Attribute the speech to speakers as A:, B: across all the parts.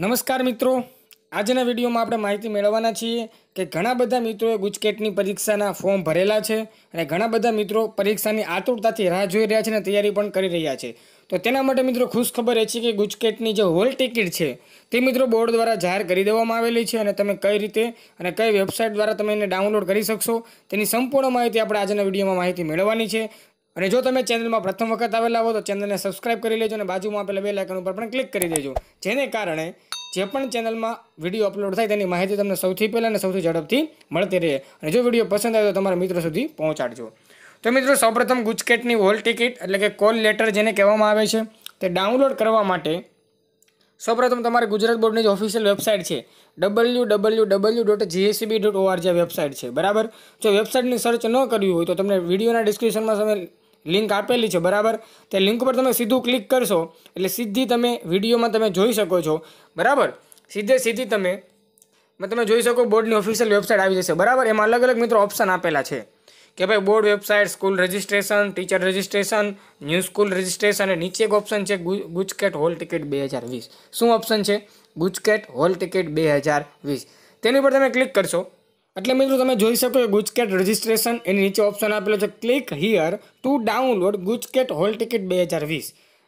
A: નમસ્કાર મિત્રો આજના વિડીયોમાં આપણે માહિતી મેળવવાના છીએ કે ઘણા બધા મિત્રોએ ગુજકેટની પરીક્ષાના ફોર્મ ભરેલા છે અને ઘણા બધા મિત્રો પરીક્ષાની આતુરતાથી રાહ જોઈ રહ્યા છે અને તૈયારી પણ કરી રહ્યા છે તો તેના માટે મિત્રો ખુશ ખબર એ છે કે ગુજકેટની જે હોલ ટિકિટ છે તે મિત્રો બોર્ડ દ્વારા જાહેર કરી દેવામાં આવેલી છે અને તમે કઈ રીતે અને કઈ વેબસાઇટ દ્વારા તમે એને ડાઉનલોડ કરી શકશો તેની સંપૂર્ણ માહિતી આપણે આજના વિડીયોમાં માહિતી મેળવવાની છે અને જો તમે ચેનલમાં પ્રથમ વખત આવેલા હો તો ચેનલને સબસ્ક્રાઇબ કરી લેજો અને બાજુમાં આપેલા બે લાઇકન ઉપર પણ ક્લિક કરી દેજો જેને કારણે જે પણ ચેનલમાં વિડીયો અપલોડ થાય તેની માહિતી તમને સૌથી પહેલાં અને સૌથી ઝડપથી મળતી રહે અને જો વિડીયો પસંદ આવે તો તમારા મિત્રો સુધી પહોંચાડજો તો મિત્રો સૌપ્રથમ ગુજકેટની હોલ ટિકિટ એટલે કે કોલ લેટર જેને કહેવામાં આવે છે તે ડાઉનલોડ કરવા માટે સૌપ્રથમ તમારે ગુજરાત બોર્ડની જે ઓફિશિયલ વેબસાઇટ છે W W W dot GSCB dot ORG website છે બરાબર જો વેબસાઇટની સર્ચ ન કરવી હોય તો તમને વિડીયોના ડિસ્ક્રિપ્શનમાં તમે લિંક આપેલી છે બરાબર તે લિંક ઉપર તમે સીધું ક્લિક કરશો એટલે સીધી તમે વિડીયોમાં તમે જોઈ શકો છો બરાબર સીધે સીધી તમે તમે જોઈ શકો બોર્ડની ઓફિશિયલ વેબસાઇટ આવી જશે બરાબર એમાં અલગ અલગ મિત્રો ઓપ્શન આપેલા છે કે ભાઈ board website school registration teacher registration new school registration અને નીચે એક ઓપ્શન છે ગુજકેટ હોલ ટિકિટ બે હજાર વીસ શું ઓપ્શન છે ગુજકેટ હોલ ટિકિટ બે હજાર વીસ તેની પર તમે ક્લિક કરશો એટલે મિત્રો તમે જોઈ શકો કે ગુજકેટ રજીસ્ટ્રેશન એની નીચે ઓપ્શન આપેલો છે click here to download GUJCET hall ticket બે હજાર વીસ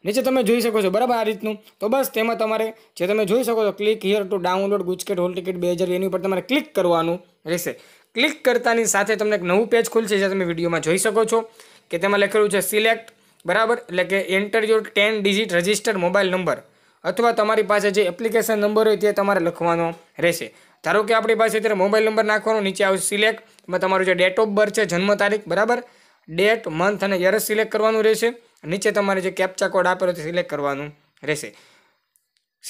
A: નીચે તમે જોઈ શકો છો બરાબર આ રીતનું તો બસ તેમાં તમારે જે તમે જોઈ શકો છો click here to download GUJCET hall ticket બે હજાર એની ઉપર તમારે ક્લિક કરવાનું રહેશે ક્લિક કરતાની સાથે તમને એક નવું પેજ ખુલશે જે તમે વિડીયોમાં જોઈ શકો છો કે તેમાં લખેલું છે સિલેક્ટ બરાબર એટલે કે enter your ten digit registered mobile number અથવા તમારી પાસે જે એપ્લિકેશન નંબર હોય તે તમારે લખવાનો રહેશે ધારો કે આપણી પાસે અત્યારે મોબાઈલ નંબર નાખવાનો નીચે આવશે સિલેક્ટ એમાં તમારું જે ડેટ ઓફ બર્થ છે જન્મ તારીખ બરાબર ડેટ મંથ અને યરસ સિલેક્ટ કરવાનું રહેશે નીચે તમારે જે કેપ્ચા કોડ આપેલો છે સિલેક્ટ કરવાનું રહેશે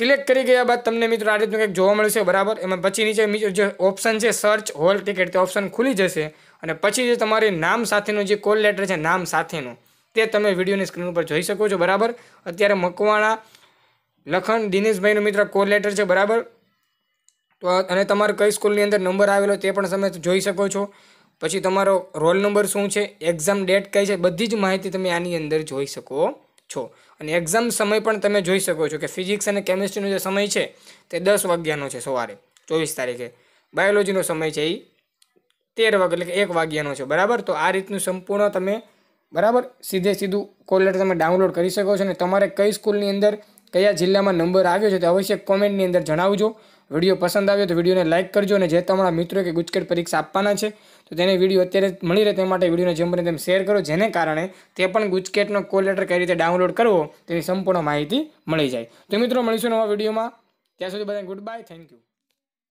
A: સિલેક્ટ કરી ગયા બાદ તમને મિત્રો આ રીતનું કંઈક જોવા મળશે બરાબર એમાં પછી નીચે જે ઓપ્શન છે સર્ચ હોલ ટિકિટ તે ઓપ્શન ખુલી જશે અને પછી જે તમારી નામ સાથેનું જે કોલ લેટર છે નામ સાથેનું તે તમે વિડીયોની સ્ક્રીન ઉપર જોઈ શકો છો બરાબર અત્યારે મકવાણા લખન દિનેશભાઈનો મિત્ર કોલ લેટર છે બરાબર તો અને તમારે કઈ સ્કૂલની અંદર નંબર આવેલો તે પણ તમે જોઈ શકો છો પછી તમારો રોલ નંબર શું છે એક્ઝામ ડેટ કઈ છે બધી જ માહિતી તમે આની અંદર જોઈ શકો છો અને એક્ઝામ સમય પણ તમે જોઈ શકો છો કે ફિઝિક્સ અને કેમેસ્ટ્રીનો જે સમય છે તે દસ વાગ્યાનો છે સવારે ચોવીસ તારીખે બાયોલોજીનો સમય છે એ તેર વાગે એટલે કે એક વાગ્યાનો છે બરાબર તો આ રીતનું સંપૂર્ણ તમે બરાબર સીધે સીધું કોલ લેટર તમે ડાઉનલોડ કરી શકો છો અને તમારે કઈ સ્કૂલની અંદર કયા જિલ્લામાં નંબર આવ્યો છે તે અવશ્ય કોમેન્ટની અંદર જણાવજો વિડીયો પસંદ આવ્યો તો વિડીયોને લાઇક કરજો અને જે તમારા મિત્રો કે ગુજકેટ પરીક્ષા આપવાના છે તો તેને વિડીયો અત્યારે મળી રહે તે માટે વિડીયોને જેમ બને તેમ શેર કરો જેને કારણે તે પણ ગુજકેટનો કોલ લેટર કઈ રીતે ડાઉનલોડ કરવો તેની સંપૂર્ણ માહિતી મળી જાય તો મિત્રો મળીશું નવા વિડીયોમાં ત્યાં સુધી બધા ગુડ બાય થેન્ક યુ